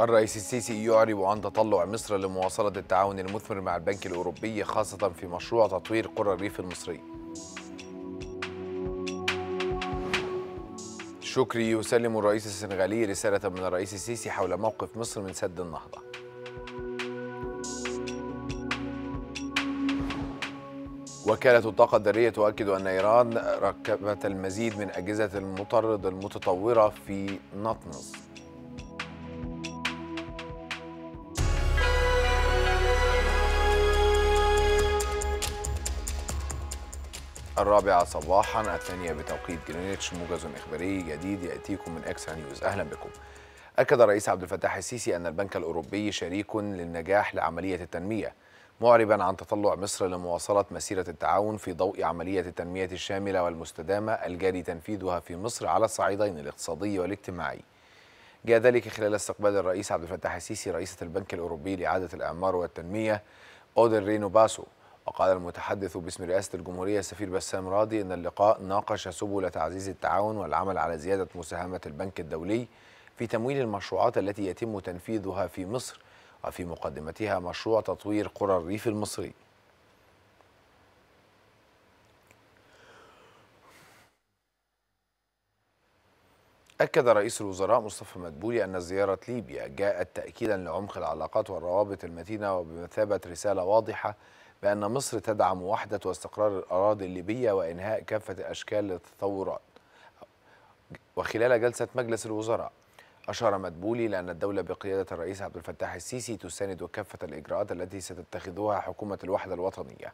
الرئيس السيسي يعرب عن تطلع مصر لمواصلة التعاون المثمر مع البنك الأوروبي خاصة في مشروع تطوير قرى الريف المصري شكري يسلم الرئيس السنغالي رسالة من الرئيس السيسي حول موقف مصر من سد النهضة وكالة الطاقة الذرية تؤكد أن إيران ركبت المزيد من أجهزة المطرد المتطورة في نطنز الرابعة صباحا الثانية بتوقيت جرينتش موجز إخباري جديد يأتيكم من إكسترا نيوز أهلا بكم أكد الرئيس عبد الفتاح السيسي أن البنك الأوروبي شريك للنجاح لعملية التنمية معربا عن تطلع مصر لمواصلة مسيرة التعاون في ضوء عملية التنمية الشاملة والمستدامة الجاري تنفيذها في مصر على الصعيدين الاقتصادي والاجتماعي جاء ذلك خلال استقبال الرئيس عبد الفتاح السيسي رئيسة البنك الأوروبي لإعادة الإعمار والتنمية أودر رينو باسو وقال المتحدث باسم رئاسة الجمهورية السفير بسام راضي إن اللقاء ناقش سبل تعزيز التعاون والعمل على زيادة مساهمة البنك الدولي في تمويل المشروعات التي يتم تنفيذها في مصر وفي مقدمتها مشروع تطوير قرى الريف المصري أكد رئيس الوزراء مصطفى مدبولي أن زيارة ليبيا جاءت تأكيدا لعمق العلاقات والروابط المتينة وبمثابة رسالة واضحة بأن مصر تدعم وحدة واستقرار الأراضي الليبية وإنهاء كافة أشكال التطورات وخلال جلسة مجلس الوزراء أشار مدبولي لأن الدولة بقيادة الرئيس عبد الفتاح السيسي تساند كافة الإجراءات التي ستتخذها حكومة الوحدة الوطنية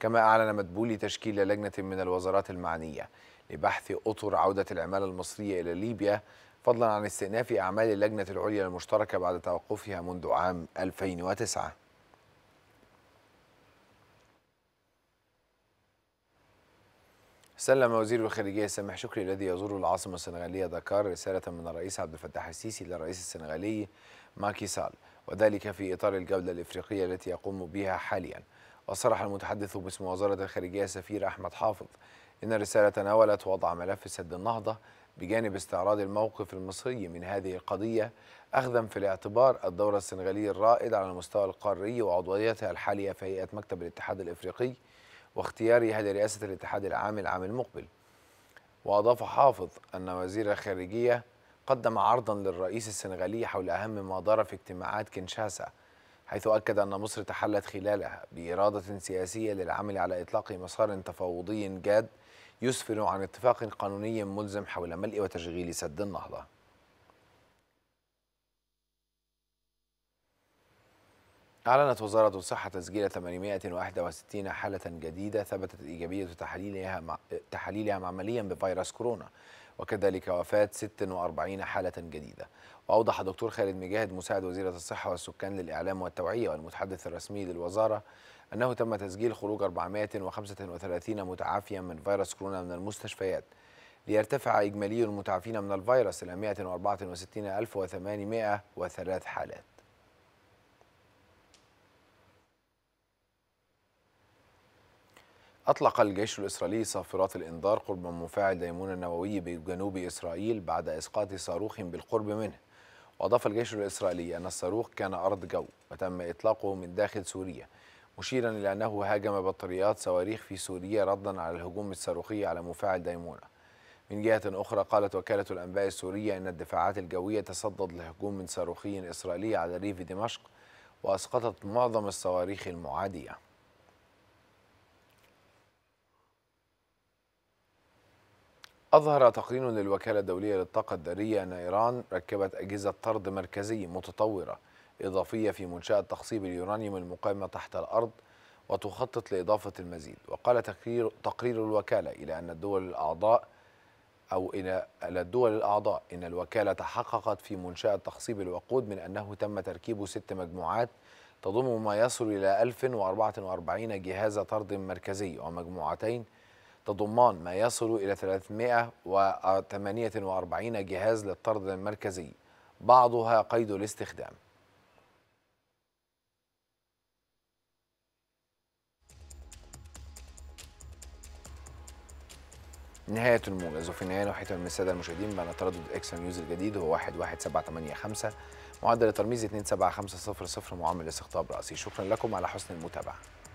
كما أعلن مدبولي تشكيل لجنة من الوزارات المعنية لبحث أطر عودة العمالة المصرية إلى ليبيا فضلا عن استئناف أعمال اللجنة العليا المشتركة بعد توقفها منذ عام 2009 سلم وزير الخارجية سامح شكري الذي يزور العاصمة السنغالية دكار رسالة من الرئيس عبد الفتاح السيسي للرئيس السنغالي ماكي سال وذلك في إطار الجولة الإفريقية التي يقوم بها حاليا وصرح المتحدث باسم وزارة الخارجية سفير أحمد حافظ إن الرسالة تناولت وضع ملف سد النهضة بجانب استعراض الموقف المصري من هذه القضية أخذا في الاعتبار الدورة السنغالية الرائد على المستوى القاري وعضويتها الحالية في هيئة مكتب الاتحاد الإفريقي واختيارها لرئاسة الاتحاد العام العام المقبل وأضاف حافظ أن وزير الخارجية قدم عرضا للرئيس السنغالي حول أهم ما دار في اجتماعات كينشاسا حيث أكد أن مصر تحلت خلالها بإرادة سياسية للعمل على إطلاق مسار تفاوضي جاد يسفر عن اتفاق قانوني ملزم حول ملء وتشغيل سد النهضه أعلنت وزارة الصحة تسجيل 861 حالة جديدة ثبتت إيجابية تحليلها مع... تحليلها معمليا بفيروس كورونا وكذلك وفاة 46 حالة جديدة وأوضح الدكتور خالد مجاهد مساعد وزيرة الصحة والسكان للإعلام والتوعية والمتحدث الرسمي للوزارة أنه تم تسجيل خروج 435 متعافيا من فيروس كورونا من المستشفيات ليرتفع إجمالي المتعافين من الفيروس إلى 164803 حالات أطلق الجيش الإسرائيلي صافرات الإنذار قرب مفاعل ديمون النووي بجنوب إسرائيل بعد إسقاط صاروخ بالقرب منه وأضاف الجيش الإسرائيلي أن الصاروخ كان أرض جو وتم إطلاقه من داخل سوريا مشيرا إلى أنه هاجم بطاريات صواريخ في سوريا ردا على الهجوم الصاروخي على مفاعل ديمونة من جهة أخرى قالت وكالة الأنباء السورية أن الدفاعات الجوية تصدد لهجوم من صاروخي إسرائيلي على ريف دمشق وأسقطت معظم الصواريخ المعادية أظهر تقرير للوكالة الدولية للطاقة الذرية أن إيران ركبت أجهزة طرد مركزي متطورة إضافية في منشأة تخصيب اليورانيوم المقيمة تحت الأرض وتخطط لإضافة المزيد وقال تقرير, تقرير الوكالة إلى أن الدول الأعضاء أو إلى الدول الأعضاء إن الوكالة تحققت في منشأة تخصيب الوقود من أنه تم تركيب ست مجموعات تضم ما يصل إلى 1044 جهاز طرد مركزي ومجموعتين تضمان ما يصل إلى 348 جهاز للطرد المركزي بعضها قيد الاستخدام نهاية الموجز وفي النهاية نحيط من السادة المشاهدين بأن تردد إكسا نيوز الجديد هو 11785 معدل الترميز 27500 معامل استقطاب رأسي شكرا لكم على حسن المتابعة